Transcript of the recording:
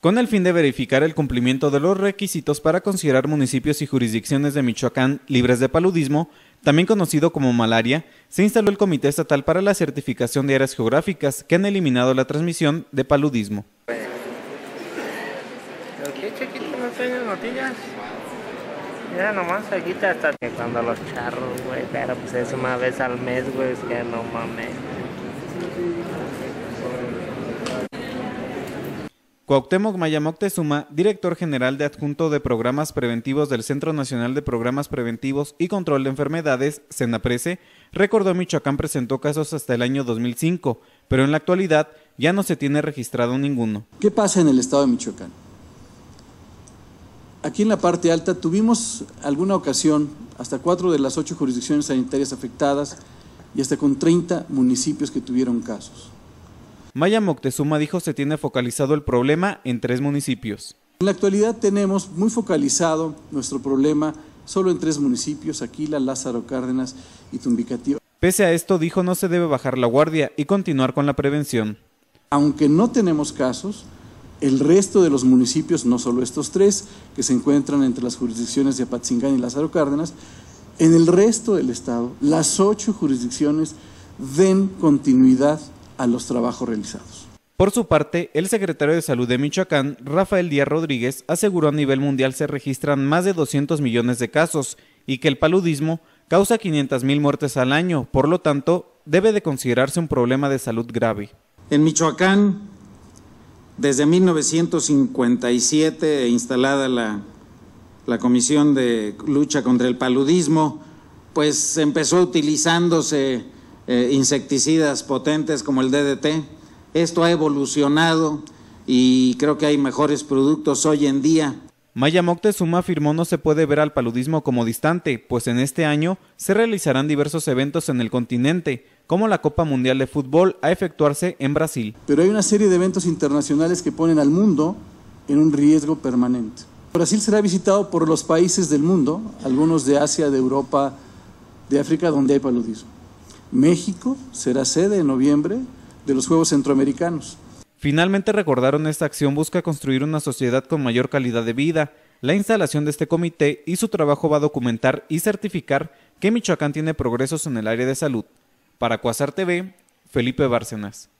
con el fin de verificar el cumplimiento de los requisitos para considerar municipios y jurisdicciones de Michoacán libres de paludismo, también conocido como malaria, se instaló el Comité Estatal para la Certificación de Áreas Geográficas que han eliminado la transmisión de paludismo. cuando los charros, pues una vez al mes, no Cuauhtémoc Mayamoctezuma, director general de adjunto de programas preventivos del Centro Nacional de Programas Preventivos y Control de Enfermedades, CENAPRECE, recordó Michoacán presentó casos hasta el año 2005, pero en la actualidad ya no se tiene registrado ninguno. ¿Qué pasa en el estado de Michoacán? Aquí en la parte alta tuvimos alguna ocasión hasta cuatro de las ocho jurisdicciones sanitarias afectadas y hasta con 30 municipios que tuvieron casos. Maya Moctezuma dijo se tiene focalizado el problema en tres municipios. En la actualidad tenemos muy focalizado nuestro problema solo en tres municipios, Aquila, Lázaro Cárdenas y Tumbicatío. Pese a esto, dijo no se debe bajar la guardia y continuar con la prevención. Aunque no tenemos casos, el resto de los municipios, no solo estos tres, que se encuentran entre las jurisdicciones de Apatzingán y Lázaro Cárdenas, en el resto del estado, las ocho jurisdicciones den continuidad a los trabajos realizados. Por su parte, el secretario de Salud de Michoacán, Rafael Díaz Rodríguez, aseguró a nivel mundial se registran más de 200 millones de casos y que el paludismo causa 500 mil muertes al año, por lo tanto, debe de considerarse un problema de salud grave. En Michoacán, desde 1957, instalada la, la Comisión de Lucha contra el Paludismo, pues empezó utilizándose eh, insecticidas potentes como el DDT. Esto ha evolucionado y creo que hay mejores productos hoy en día. Maya Moctezuma afirmó no se puede ver al paludismo como distante, pues en este año se realizarán diversos eventos en el continente, como la Copa Mundial de Fútbol a efectuarse en Brasil. Pero hay una serie de eventos internacionales que ponen al mundo en un riesgo permanente. Brasil será visitado por los países del mundo, algunos de Asia, de Europa, de África, donde hay paludismo. México será sede en noviembre de los Juegos Centroamericanos. Finalmente recordaron esta acción busca construir una sociedad con mayor calidad de vida. La instalación de este comité y su trabajo va a documentar y certificar que Michoacán tiene progresos en el área de salud. Para Cuasar TV, Felipe Bárcenas.